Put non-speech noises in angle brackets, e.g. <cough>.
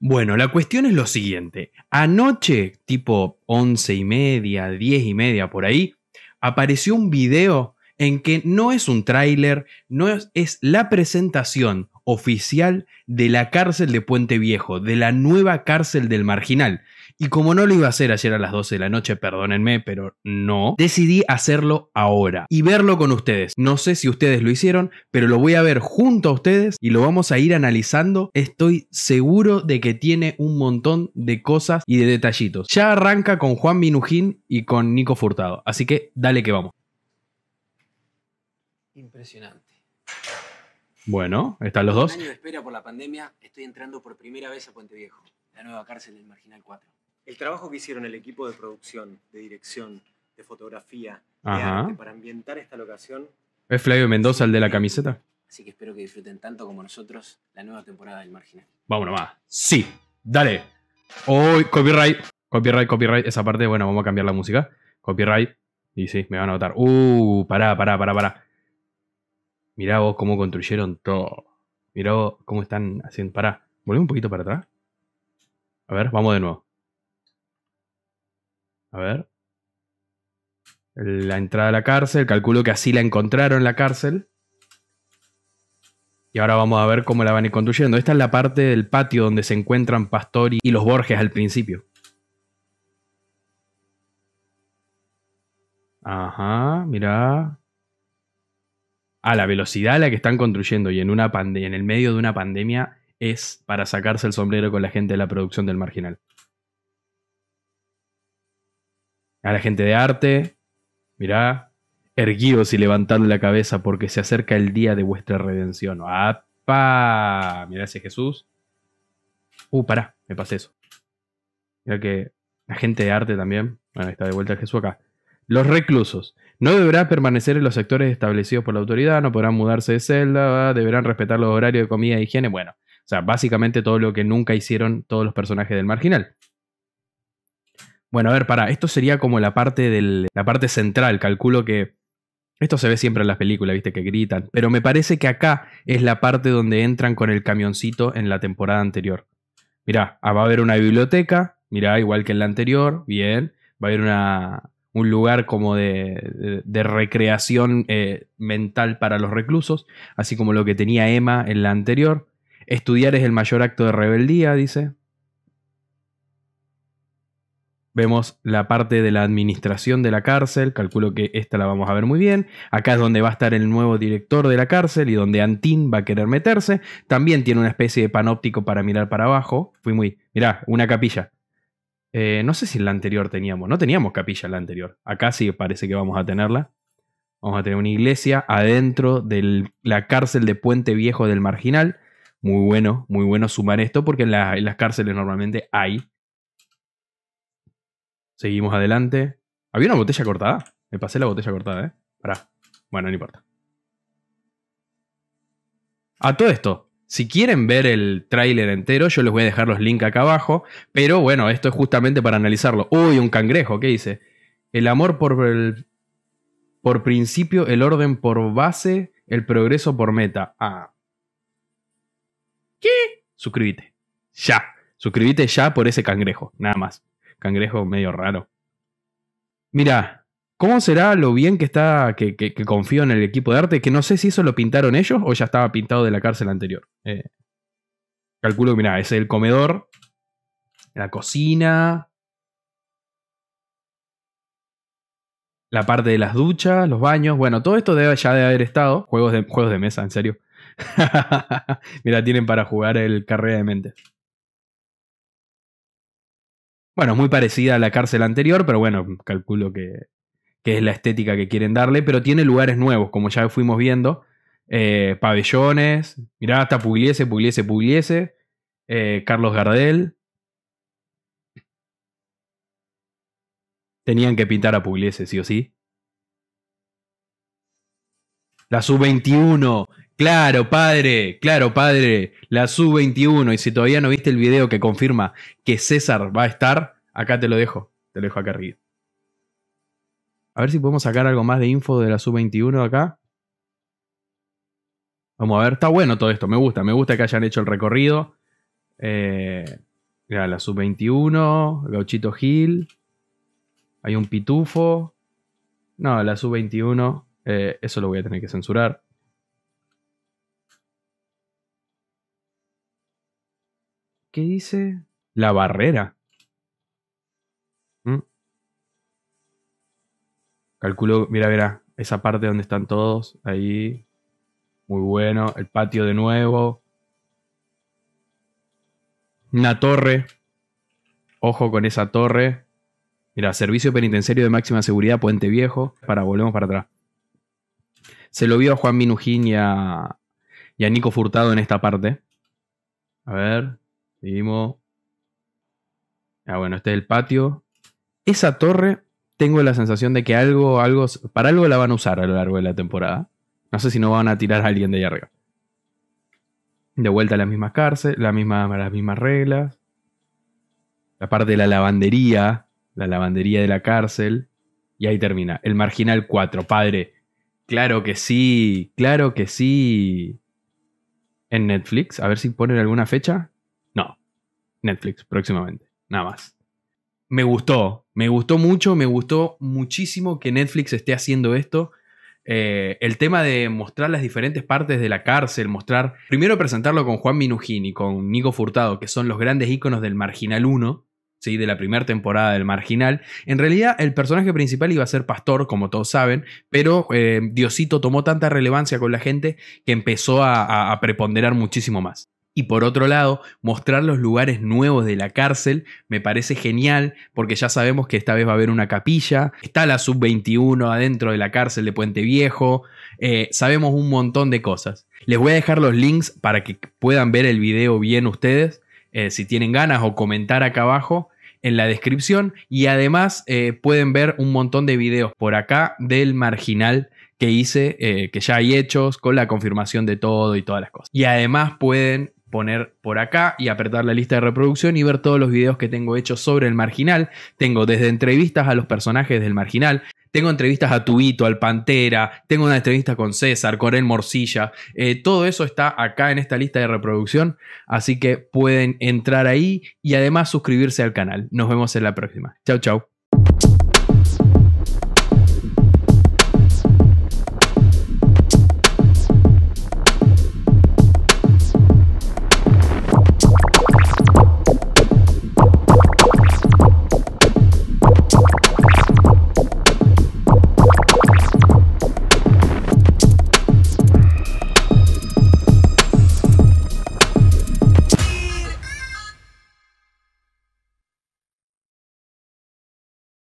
Bueno, la cuestión es lo siguiente. Anoche, tipo once y media, diez y media por ahí, apareció un video en que no es un tráiler, no es, la presentación oficial de la cárcel de Puente Viejo, de la nueva cárcel del marginal. Y como no lo iba a hacer ayer a las 12 de la noche, perdónenme, pero no, decidí hacerlo ahora y verlo con ustedes. No sé si ustedes lo hicieron, pero lo voy a ver junto a ustedes y lo vamos a ir analizando. Estoy seguro de que tiene un montón de cosas y de detallitos. Ya arranca con Juan Minujín y con Nico Furtado, así que dale que vamos. Impresionante. Bueno, están los dos. Un año de espera por la pandemia, estoy entrando por primera vez a Puente Viejo, la nueva cárcel del Marginal 4. El trabajo que hicieron el equipo de producción, de dirección, de fotografía, de arte para ambientar esta locación. ¿Es Flavio Mendoza el de la camiseta? Así que espero que disfruten tanto como nosotros la nueva temporada del Marginal. Vámonos más. Sí, dale. Hoy, copyright, copyright, copyright. Esa parte, bueno, vamos a cambiar la música. Copyright. Y sí, me van a notar. Uh, pará, pará, pará, pará mirá vos cómo construyeron todo. Mirá vos cómo están haciendo. Pará, volvemos un poquito para atrás. A ver, vamos de nuevo. A ver. La entrada a la cárcel, calculo que así la encontraron la cárcel. Y ahora vamos a ver cómo la van a ir construyendo. Esta es la parte del patio donde se encuentran Pastori y los Borges al principio. Ajá, mirá a la velocidad a la que están construyendo y en, una en el medio de una pandemia es para sacarse el sombrero con la gente de la producción del marginal. A la gente de arte, mirá, erguidos y levantad la cabeza porque se acerca el día de vuestra redención. ¡Apa! Mirá ese Jesús. Uh, pará, me pasé eso. Mirá que la gente de arte también. Bueno, está de vuelta Jesús acá. Los reclusos. No deberán permanecer en los sectores establecidos por la autoridad, no podrán mudarse de celda, deberán respetar los horarios de comida e higiene. Bueno, o sea, básicamente todo lo que nunca hicieron todos los personajes del marginal. Bueno, a ver, para, esto sería como la parte del. la parte central. Calculo que. Esto se ve siempre en las películas, viste, que gritan. Pero me parece que acá es la parte donde entran con el camioncito en la temporada anterior. Mirá, ah, va a haber una biblioteca. Mirá, igual que en la anterior. Bien. Va a haber una un lugar como de, recreación eh, mental para los reclusos, así como lo que tenía Emma en la anterior. Estudiar es el mayor acto de rebeldía, dice. Vemos la parte de la administración de la cárcel, calculo que esta la vamos a ver muy bien. Acá es donde va a estar el nuevo director de la cárcel y donde Antín va a querer meterse. También tiene una especie de panóptico para mirar para abajo. Fui muy... Mirá, una capilla. Eh, no sé si la anterior teníamos. No teníamos capilla la anterior. Acá sí parece que vamos a tenerla. Vamos a tener una iglesia adentro de la cárcel de Puente Viejo del Marginal. Muy bueno, muy bueno sumar esto porque en, las cárceles normalmente hay. Seguimos adelante. Había una botella cortada. Me pasé la botella cortada, ¿eh? Bueno, no importa. A todo esto, si quieren ver el tráiler entero, yo les voy a dejar los links acá abajo. Pero bueno, esto es justamente para analizarlo. Uy, un cangrejo, ¿qué dice? El amor por, el, por principio, el orden por base, el progreso por meta. Ah. ¿Qué? Suscríbete. Ya. Suscríbete ya por ese cangrejo. Nada más. Cangrejo medio raro. Mira, ¿Cómo será lo bien que está, que, confío en el equipo de arte? Que no sé si eso lo pintaron ellos o ya estaba pintado de la cárcel anterior. Eh, calculo mira mirá, es el comedor, la cocina, la parte de las duchas, los baños. Bueno, todo esto debe, ya de haber estado. Juegos de, juegos de mesa, en serio. <laughs> Mira, tienen para jugar el carrera de mente. Bueno, es muy parecida a la cárcel anterior, pero bueno, calculo que que es la estética que quieren darle, pero tiene lugares nuevos, como ya fuimos viendo. Eh, pabellones, mirá, hasta Pugliese, Pugliese, Pugliese, eh, Carlos Gardel. Tenían que pintar a Pugliese, sí o sí. La sub-21. Claro, padre. Claro, padre. La sub-21. Y si todavía no viste el video que confirma que César va a estar, acá te lo dejo. Te lo dejo acá arriba. A ver si podemos sacar algo más de info de la sub-21 acá. Vamos a ver, está bueno todo esto, me gusta, me gusta que hayan hecho el recorrido. Eh, mira, la sub-21, Gauchito Gil, hay un pitufo. No, la sub-21, eh, eso lo voy a tener que censurar. ¿Qué dice? La barrera. Calculo, mira, mira, esa parte donde están todos, ahí. Muy bueno. El patio de nuevo. Una torre. Ojo con esa torre. Mira, servicio penitenciario de máxima seguridad, Puente Viejo. Para, volvemos para atrás. Se lo vio a Juan Minujín y a, y a Nico Furtado en esta parte. A ver, seguimos. Ah, bueno, este es el patio. Esa torre tengo la sensación de que algo, algo, para algo la van a usar a lo largo de la temporada. No sé si no van a tirar a alguien de allá arriba. De vuelta a las mismas cárceles, la misma, las mismas reglas. La parte de la lavandería, la lavandería de la cárcel. Y ahí termina. El marginal 4, padre. Claro que sí, claro que sí. En Netflix, a ver si ponen alguna fecha. No, Netflix próximamente, nada más. Me gustó, me gustó mucho, me gustó muchísimo que Netflix esté haciendo esto. Eh, el tema de mostrar las diferentes partes de la cárcel, mostrar, primero presentarlo con Juan Minujín y con Nico Furtado, que son los grandes íconos del Marginal 1, ¿sí? de la primera temporada del Marginal. En realidad el personaje principal iba a ser Pastor, como todos saben, pero eh, Diosito tomó tanta relevancia con la gente que empezó a preponderar muchísimo más. Y por otro lado, mostrar los lugares nuevos de la cárcel me parece genial porque ya sabemos que esta vez va a haber una capilla, está la sub-21 adentro de la cárcel de Puente Viejo, eh, sabemos un montón de cosas. Les voy a dejar los links para que puedan ver el video bien ustedes, eh, si tienen ganas o comentar acá abajo en la descripción y además eh, pueden ver un montón de videos por acá del marginal que hice, que ya hay hechos con la confirmación de todo y todas las cosas. Y además pueden poner por acá y apretar la lista de reproducción y ver todos los videos que tengo hechos sobre el marginal. Tengo desde entrevistas a los personajes del marginal, tengo entrevistas a Tuito, al Pantera, tengo una entrevista con César, con el Morcilla. Eh, todo eso está acá en esta lista de reproducción, así que pueden entrar ahí y además suscribirse al canal. Nos vemos en la próxima. Chau, chau.